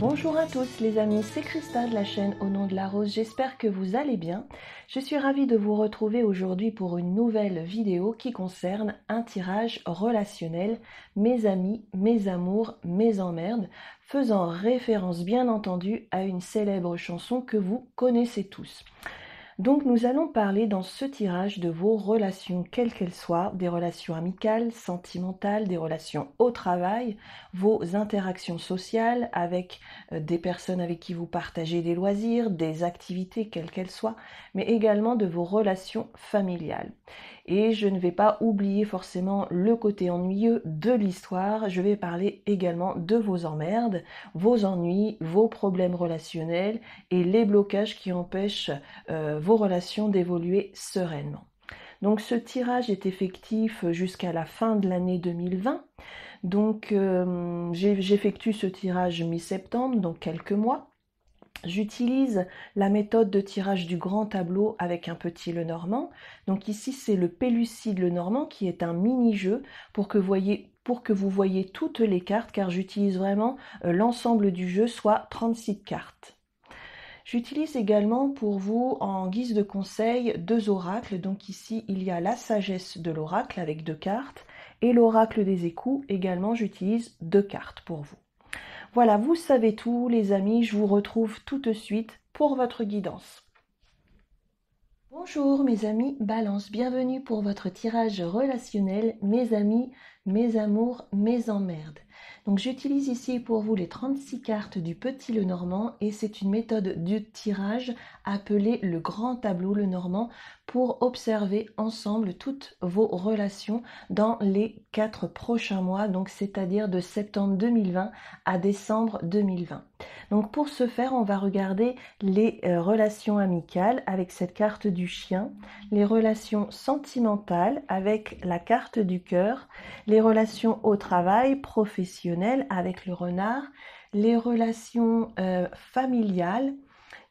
Bonjour à tous les amis, c'est Christa de la chaîne Au nom de la rose, j'espère que vous allez bien. Je suis ravie de vous retrouver aujourd'hui pour une nouvelle vidéo qui concerne un tirage relationnel, mes amis, mes amours, mes emmerdes, faisant référence bien entendu à une célèbre chanson que vous connaissez tous. Donc nous allons parler dans ce tirage de vos relations, quelles qu'elles soient, des relations amicales, sentimentales, des relations au travail, vos interactions sociales avec euh, des personnes avec qui vous partagez des loisirs, des activités, quelles qu'elles soient, mais également de vos relations familiales et je ne vais pas oublier forcément le côté ennuyeux de l'histoire, je vais parler également de vos emmerdes, vos ennuis, vos problèmes relationnels et les blocages qui empêchent euh, vos relations d'évoluer sereinement. Donc ce tirage est effectif jusqu'à la fin de l'année 2020. Donc euh, j'effectue ce tirage mi-septembre, donc quelques mois. J'utilise la méthode de tirage du grand tableau avec un petit le normand. Donc ici, c'est le Pellucide normand qui est un mini-jeu pour que vous voyez pour que vous voyez toutes les cartes car j'utilise vraiment euh, l'ensemble du jeu, soit 36 cartes. J'utilise également pour vous en guise de conseil deux oracles. Donc ici, il y a la sagesse de l'oracle avec deux cartes et l'oracle des écous également, j'utilise deux cartes pour vous. Voilà, vous savez tout les amis, je vous retrouve tout de suite pour votre guidance. Bonjour mes amis Balance, bienvenue pour votre tirage relationnel, mes amis, mes amours, mes emmerdes. Donc j'utilise ici pour vous les 36 cartes du Petit Le Normand et c'est une méthode de tirage appelée le Grand Tableau Le Normand pour observer ensemble toutes vos relations dans les quatre prochains mois, donc c'est-à-dire de septembre 2020 à décembre 2020. Donc pour ce faire, on va regarder les euh, relations amicales avec cette carte du chien, les relations sentimentales avec la carte du cœur, les relations au travail, professionnelles avec le renard, les relations euh, familiales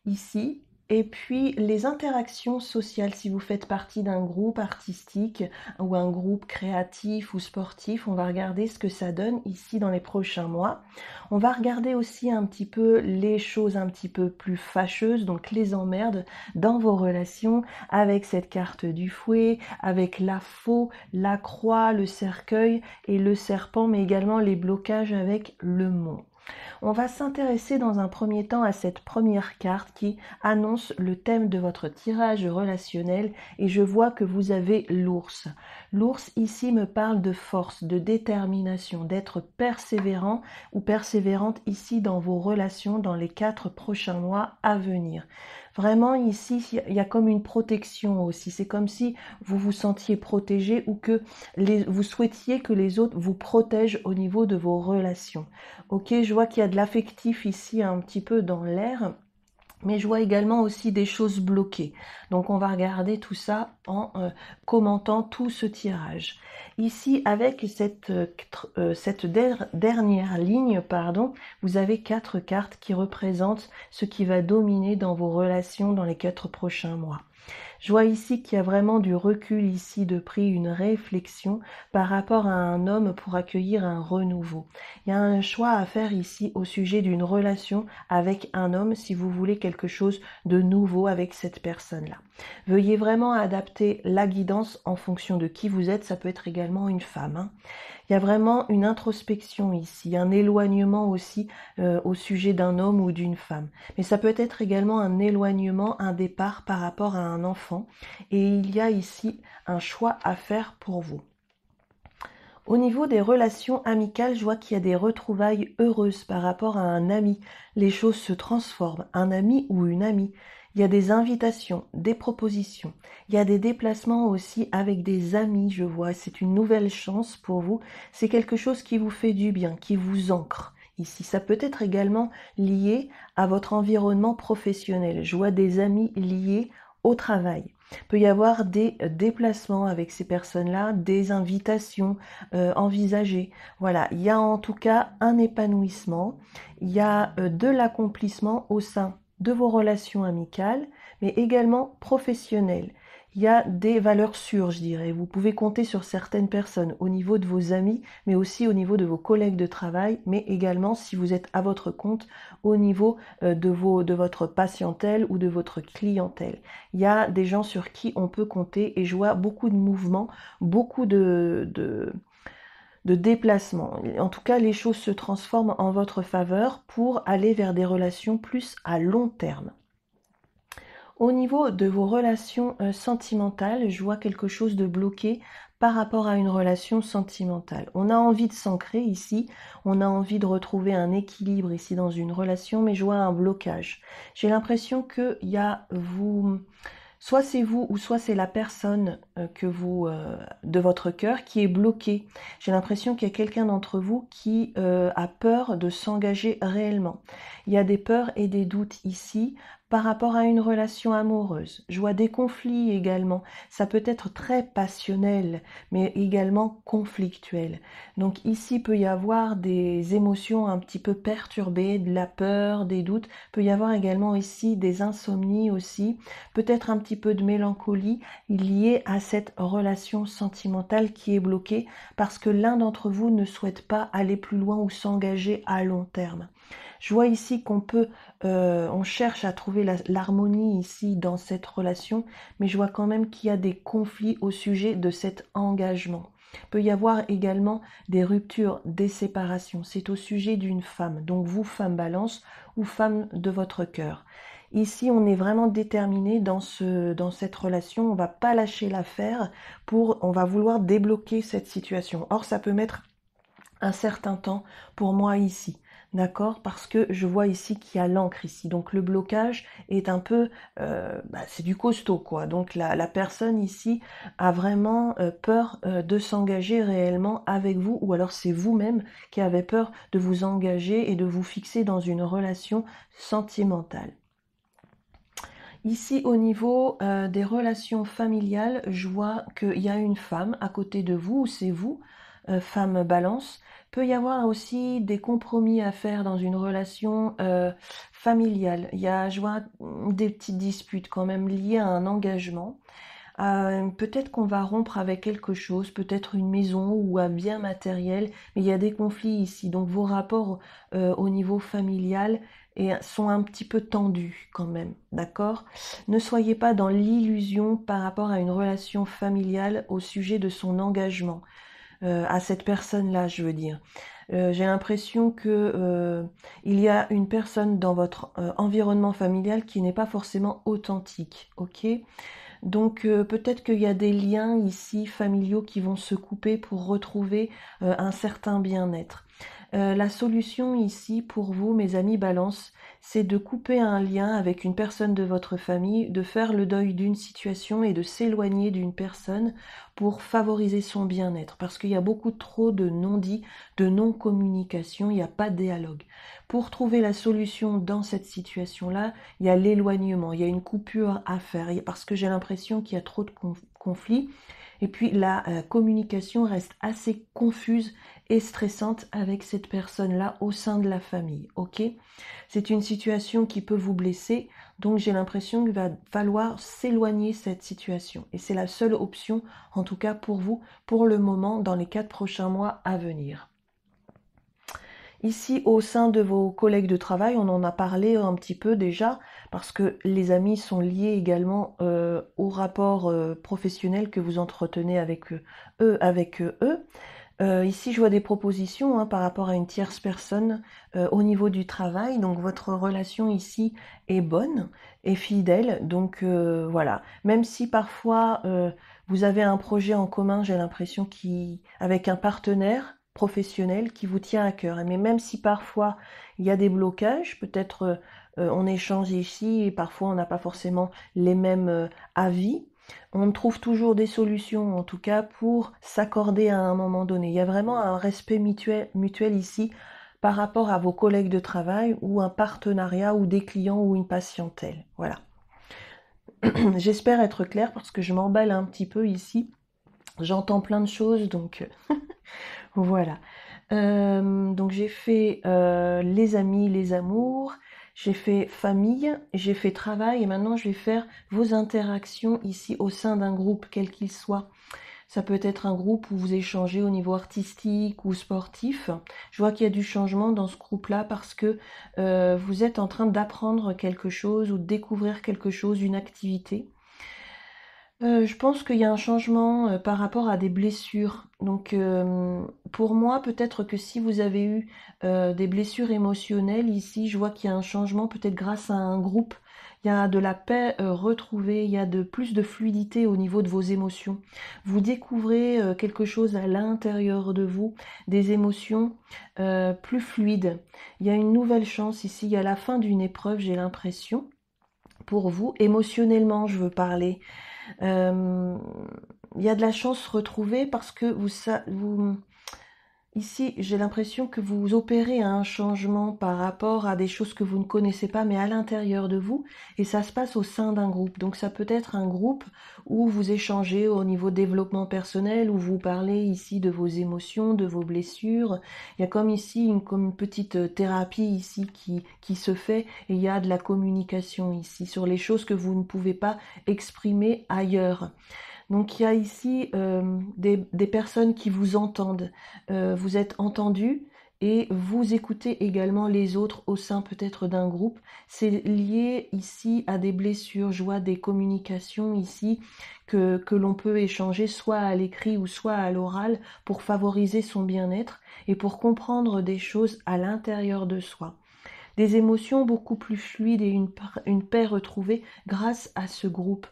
ici et puis les interactions sociales, si vous faites partie d'un groupe artistique ou un groupe créatif ou sportif, on va regarder ce que ça donne ici dans les prochains mois. On va regarder aussi un petit peu les choses un petit peu plus fâcheuses, donc les emmerdes dans vos relations avec cette carte du fouet, avec la faux, la croix, le cercueil et le serpent, mais également les blocages avec le monde. On va s'intéresser dans un premier temps à cette première carte qui annonce le thème de votre tirage relationnel et je vois que vous avez l'ours. L'ours ici me parle de force, de détermination, d'être persévérant ou persévérante ici dans vos relations dans les quatre prochains mois à venir. Vraiment, ici, il y a comme une protection aussi. C'est comme si vous vous sentiez protégé ou que vous souhaitiez que les autres vous protègent au niveau de vos relations. Ok, je vois qu'il y a de l'affectif ici un petit peu dans l'air mais je vois également aussi des choses bloquées. Donc on va regarder tout ça en euh, commentant tout ce tirage. Ici, avec cette, euh, euh, dernière ligne, pardon, vous avez quatre cartes qui représentent ce qui va dominer dans vos relations dans les quatre prochains mois. Je vois ici qu'il y a vraiment du recul ici de prix, une réflexion par rapport à un homme pour accueillir un renouveau. Il y a un choix à faire ici au sujet d'une relation avec un homme si vous voulez quelque chose de nouveau avec cette personne-là. Veuillez vraiment adapter la guidance en fonction de qui vous êtes. Ça peut être également une femme. Hein. Il y a vraiment une introspection ici, un éloignement aussi euh, au sujet d'un homme ou d'une femme. Mais ça peut être également un éloignement, un départ par rapport à un enfant. Et il y a ici un choix à faire pour vous. Au niveau des relations amicales, je vois qu'il y a des retrouvailles heureuses par rapport à un ami. Les choses se transforment, un ami ou une amie il y a des invitations, des propositions, il y a des déplacements aussi avec des amis, je vois. C'est une nouvelle chance pour vous. C'est quelque chose qui vous fait du bien, qui vous ancre ici. Ça peut être également lié à votre environnement professionnel. Je vois des amis liés au travail. Il peut y avoir des euh, déplacements avec ces personnes-là, des invitations euh, envisagées. Voilà, il y a en tout cas un épanouissement, il y a euh, de l'accomplissement au sein de vos relations amicales, mais également professionnelles. Il y a des valeurs sûres, je dirais. Vous pouvez compter sur certaines personnes au niveau de vos amis, mais aussi au niveau de vos collègues de travail, mais également si vous êtes à votre compte au niveau euh, de, vos, de votre patientèle ou de votre clientèle. Il y a des gens sur qui on peut compter et je vois beaucoup de mouvements, beaucoup de, de de déplacement. En tout cas, les choses se transforment en votre faveur pour aller vers des relations plus à long terme. Au niveau de vos relations euh, sentimentales, je vois quelque chose de bloqué par rapport à une relation sentimentale. On a envie de s'ancrer ici, on a envie de retrouver un équilibre ici dans une relation, mais je vois un blocage. J'ai l'impression qu'il y a vous soit c'est vous ou soit c'est la personne euh, que vous euh, de votre cœur qui est bloquée. J'ai l'impression qu'il y a quelqu'un d'entre vous qui euh, a peur de s'engager réellement. Il y a des peurs et des doutes ici par rapport à une relation amoureuse. Je vois des conflits également. Ça peut être très passionnel, mais également conflictuel. Donc ici peut y avoir des émotions un petit peu perturbées, de la peur, des doutes. Peut y avoir également ici des insomnies aussi, peut-être un petit peu de mélancolie liée à cette relation sentimentale qui est bloquée parce que l'un d'entre vous ne souhaite pas aller plus loin ou s'engager à long terme. Je vois ici qu'on peut, euh, on cherche à trouver l'harmonie ici dans cette relation, mais je vois quand même qu'il y a des conflits au sujet de cet engagement. Il peut y avoir également des ruptures, des séparations. C'est au sujet d'une femme, donc vous, femme balance ou femme de votre cœur. Ici, on est vraiment déterminé dans, ce, dans cette relation. On va pas lâcher l'affaire pour, on va vouloir débloquer cette situation. Or, ça peut mettre un certain temps pour moi ici. D'accord Parce que je vois ici qu'il y a l'encre ici. Donc le blocage est un peu... Euh, bah, c'est du costaud, quoi. Donc la, personne ici a vraiment euh, peur euh, de s'engager réellement avec vous, ou alors c'est vous-même qui avez peur de vous engager et de vous fixer dans une relation sentimentale. Ici, au niveau des relations familiales, je vois qu'il y a une femme à côté de vous, ou c'est vous, euh, femme balance. Peut y avoir aussi des compromis à faire dans une relation euh, familiale. Il y a je mm, des petites disputes quand même liées à un engagement. Euh, peut-être qu'on va rompre avec quelque chose, peut-être une maison ou un bien matériel, mais il y a des conflits ici. Donc vos rapports au niveau familial sont un petit peu tendus quand même, d'accord Ne soyez pas dans l'illusion par rapport à une relation familiale au sujet de son engagement. Euh, à cette personne-là, je veux dire. Euh, j'ai l'impression que euh, il y a une personne dans votre environnement familial qui n'est pas forcément authentique, ok donc peut-être qu'il y a des liens ici familiaux qui vont se couper pour retrouver un certain bien-être. Euh, la solution ici pour vous, mes amis balance, c'est de couper un lien avec une personne de votre famille, de faire le deuil d'une situation et de s'éloigner d'une personne pour favoriser son bien-être. Parce qu'il y a beaucoup trop de non-dits, de non-communication, il n'y a pas de dialogue. Pour trouver la solution dans cette situation-là, il y a l'éloignement, il y a une coupure à faire, parce que j'ai l'impression qu'il y a trop de conflits et puis la euh, communication reste assez confuse et stressante avec cette personne-là au sein de la famille. Ok C'est une situation qui peut vous blesser, donc j'ai l'impression qu'il va falloir s'éloigner cette situation. Et c'est la seule option, en tout cas pour vous, pour le moment, dans les quatre prochains mois à venir. Ici, au sein de vos collègues de travail, on en a parlé un petit peu déjà, parce que les amis sont liés également euh, au rapport euh, professionnel que vous entretenez avec euh, eux. Avec eux. ici, je vois des propositions hein, par rapport à une tierce personne au niveau du travail. Donc, votre relation ici est bonne et fidèle. Donc, voilà. Même si parfois vous avez un projet en commun, j'ai l'impression, qu'avec avec un partenaire, professionnel qui vous tient à cœur. Mais même si parfois il y a des blocages, peut-être euh, euh, on échange ici et parfois on n'a pas forcément les mêmes euh, avis, on trouve toujours des solutions en tout cas pour s'accorder à un moment donné. Il y a vraiment un respect mutuel, mutuel ici par rapport à vos collègues de travail ou un partenariat ou des clients ou une patientèle. Voilà. J'espère être claire parce que je m'emballe un petit peu ici. J'entends plein de choses donc voilà. Euh, donc j'ai fait euh, les amis, les amours, j'ai fait famille, j'ai fait travail et maintenant je vais faire vos interactions ici au sein d'un groupe, quel qu'il soit. Ça peut être un groupe où vous échangez au niveau artistique ou sportif. Je vois qu'il y a du changement dans ce groupe-là parce que euh, vous êtes en train d'apprendre quelque chose ou de découvrir quelque chose, une activité. Euh, je pense qu'il y a un changement euh, par rapport à des blessures. Donc euh, pour moi, peut-être que si vous avez eu des blessures émotionnelles ici, je vois qu'il y a un changement peut-être grâce à un groupe. Il y a de la paix retrouvée, il y a de plus de fluidité au niveau de vos émotions. Vous découvrez quelque chose à l'intérieur de vous, des émotions plus fluides. Il y a une nouvelle chance ici, il y a la fin d'une épreuve, j'ai l'impression, pour vous. Émotionnellement, je veux parler. Euh, il y a de la chance retrouvée parce que vous, vous Ici, j'ai l'impression que vous opérez à un changement par rapport à des choses que vous ne connaissez pas, mais à l'intérieur de vous, et ça se passe au sein d'un groupe. Donc ça peut être un groupe où vous échangez au niveau développement personnel, où vous parlez ici de vos émotions, de vos blessures. Il y a comme ici une, petite euh, thérapie ici qui, qui se fait, et il y a de la communication ici sur les choses que vous ne pouvez pas exprimer ailleurs. Donc il y a ici euh, des, personnes qui vous entendent. Euh, vous êtes entendus et vous écoutez également les autres au sein peut-être d'un groupe. C'est lié ici à des blessures. joie, des communications ici que, que l'on peut échanger soit à l'écrit ou soit à l'oral pour favoriser son bien-être et pour comprendre des choses à l'intérieur de soi des émotions beaucoup plus fluides et une, paix retrouvée grâce à ce groupe.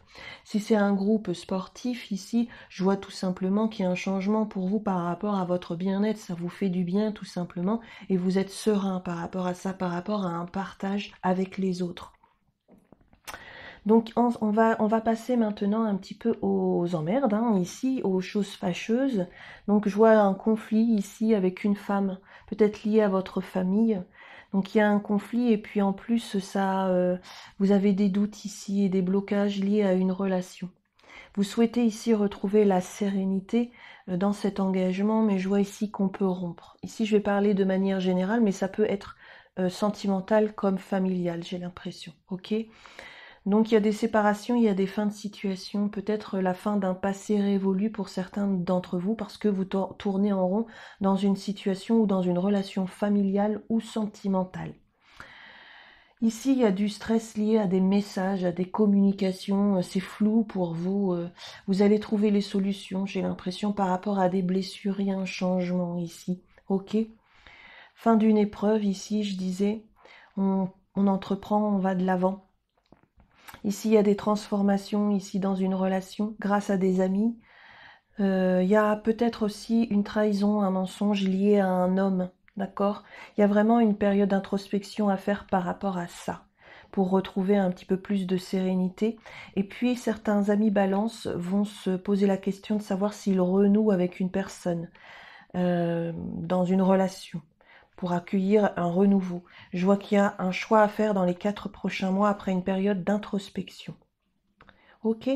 Si c'est un groupe sportif ici, je vois tout simplement qu'il y a un changement pour vous par rapport à votre bien-être, ça vous fait du bien tout simplement et vous êtes serein par rapport à ça, par rapport à un partage avec les autres. Donc on, va, on va passer maintenant un petit peu aux emmerdes, hein, ici, aux choses fâcheuses. Donc je vois un conflit ici avec une femme, peut-être liée à votre famille. Donc il y a un conflit et puis en plus ça, euh, vous avez des doutes ici et des blocages liés à une relation. Vous souhaitez ici retrouver la sérénité euh, dans cet engagement, mais je vois ici qu'on peut rompre. Ici je vais parler de manière générale, mais ça peut être euh, sentimental comme familial, j'ai l'impression. Ok donc il y a des séparations, il y a des fins de situation, peut-être la fin d'un passé révolu pour certains d'entre vous parce que vous tournez en rond dans une situation ou dans une relation familiale ou sentimentale. Ici, il y a du stress lié à des messages, à des communications, euh, c'est flou pour vous. Euh, vous allez trouver les solutions, j'ai l'impression, par rapport à des blessures, il y a un changement ici. Ok Fin d'une épreuve ici, je disais, on, on entreprend, on va de l'avant. Ici, il y a des transformations, ici, dans une relation, grâce à des amis. Euh, il y a peut-être aussi une trahison, un mensonge lié à un homme, d'accord Il y a vraiment une période d'introspection à faire par rapport à ça pour retrouver un petit peu plus de sérénité. Et puis certains amis balance vont se poser la question de savoir s'ils renouent avec une personne euh, dans une relation pour accueillir un renouveau. Je vois qu'il y a un choix à faire dans les quatre prochains mois après une période d'introspection. Ok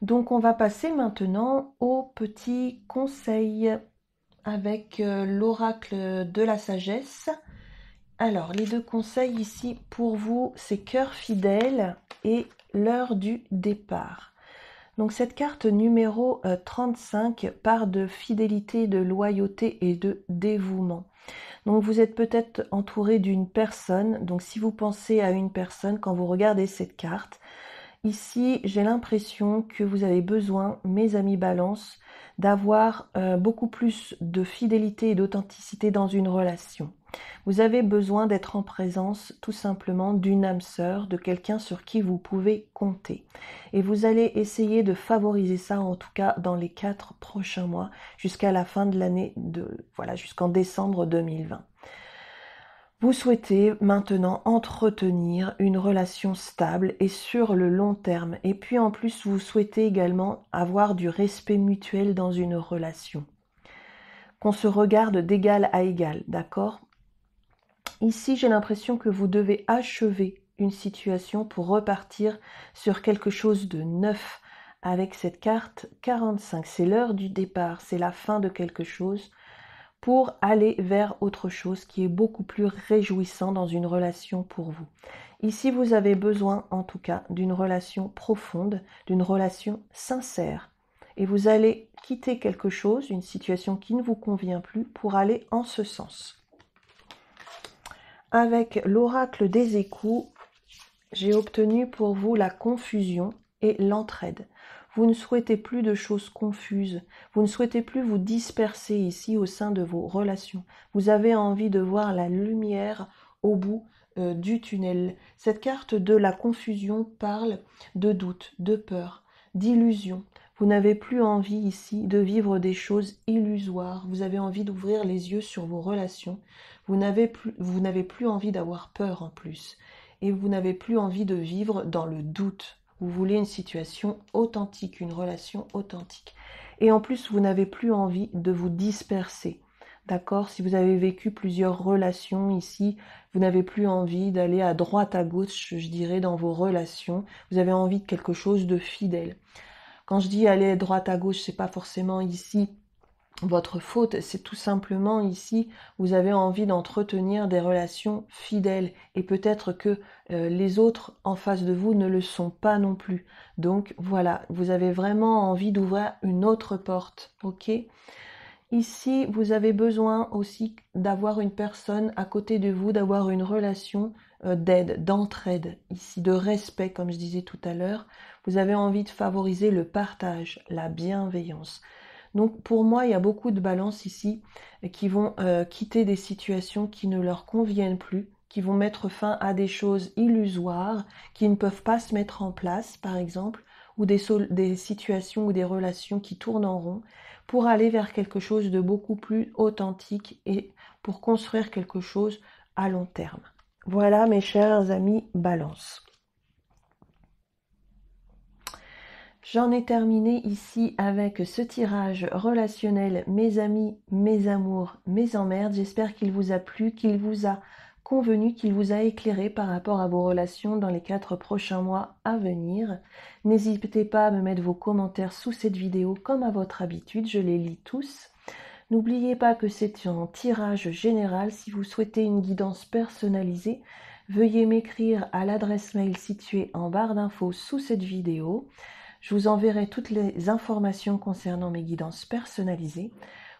Donc on va passer maintenant au petit conseil avec euh, l'oracle de la sagesse. Alors les deux conseils ici pour vous, c'est cœur fidèle et l'heure du départ. Donc cette carte numéro 35 euh, part de fidélité, de loyauté et de dévouement. Donc vous êtes peut-être entouré d'une personne, donc si vous pensez à une personne quand vous regardez cette carte, ici j'ai l'impression que vous avez besoin, mes amis balance, d'avoir euh, beaucoup plus de fidélité et d'authenticité dans une relation. Vous avez besoin d'être en présence tout simplement d'une âme sœur, de quelqu'un sur qui vous pouvez compter. Et vous allez essayer de favoriser ça en tout cas dans les quatre prochains mois jusqu'à la fin de l'année de voilà, jusqu'en décembre 2020. Vous souhaitez maintenant entretenir une relation stable et sur le long terme. Et puis en plus, vous souhaitez également avoir du respect mutuel dans une relation. Qu'on se regarde d'égal à égal, d'accord Ici, j'ai l'impression que vous devez achever une situation pour repartir sur quelque chose de neuf. Avec cette carte 45, c'est l'heure du départ, c'est la fin de quelque chose pour aller vers autre chose qui est beaucoup plus réjouissant dans une relation pour vous. Ici, vous avez besoin en tout cas d'une relation profonde, d'une relation sincère. Et vous allez quitter quelque chose, une situation qui ne vous convient plus, pour aller en ce sens avec l'oracle des échos, j'ai obtenu pour vous la confusion et l'entraide. Vous ne souhaitez plus de choses confuses, vous ne souhaitez plus vous disperser ici au sein de vos relations. Vous avez envie de voir la lumière au bout euh, du tunnel. Cette carte de la confusion parle de doute, de peur, d'illusion. Vous n'avez plus envie ici de vivre des choses illusoires. Vous avez envie d'ouvrir les yeux sur vos relations, vous n'avez plus, envie d'avoir peur en plus. Et vous n'avez plus envie de vivre dans le doute. Vous voulez une situation authentique, une relation authentique. Et en plus, vous n'avez plus envie de vous disperser. D'accord Si vous avez vécu plusieurs relations ici, vous n'avez plus envie d'aller à droite, à gauche, je dirais, dans vos relations. Vous avez envie de quelque chose de fidèle. Quand je dis aller à droite, à gauche, c'est pas forcément ici votre faute, c'est tout simplement ici, vous avez envie d'entretenir des relations fidèles et peut-être que euh, les autres en face de vous ne le sont pas non plus. Donc voilà, vous avez vraiment envie d'ouvrir une autre porte, ok Ici, vous avez besoin aussi d'avoir une personne à côté de vous, d'avoir une relation euh, d'aide, d'entraide, ici, de respect, comme je disais tout à l'heure. Vous avez envie de favoriser le partage, la bienveillance. Donc pour moi, il y a beaucoup de balances ici euh, qui vont euh, quitter des situations qui ne leur conviennent plus, qui vont mettre fin à des choses illusoires, qui ne peuvent pas se mettre en place, par exemple, ou des, des situations ou des relations qui tournent en rond, pour aller vers quelque chose de beaucoup plus authentique et pour construire quelque chose à long terme. Voilà mes chers amis balance. J'en ai terminé ici avec ce tirage relationnel Mes amis, mes amours, mes emmerdes. J'espère qu'il vous a plu, qu'il vous a convenu, qu'il vous a éclairé par rapport à vos relations dans les quatre prochains mois à venir. N'hésitez pas à me mettre vos commentaires sous cette vidéo comme à votre habitude, je les lis tous. N'oubliez pas que c'est un tirage général. Si vous souhaitez une guidance personnalisée, veuillez m'écrire à l'adresse mail située en barre d'infos sous cette vidéo. Je vous enverrai toutes les informations concernant mes guidances personnalisées.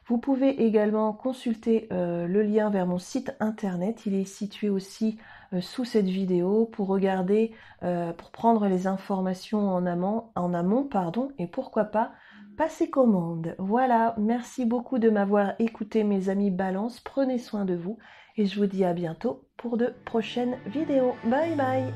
Vous pouvez également consulter euh, le lien vers mon site internet. Il est situé aussi euh, sous cette vidéo pour regarder, euh, pour prendre les informations en amont, en amont pardon, et pourquoi pas passer commande. Voilà, merci beaucoup de m'avoir écouté mes amis Balance. Prenez soin de vous et je vous dis à bientôt pour de prochaines vidéos. Bye bye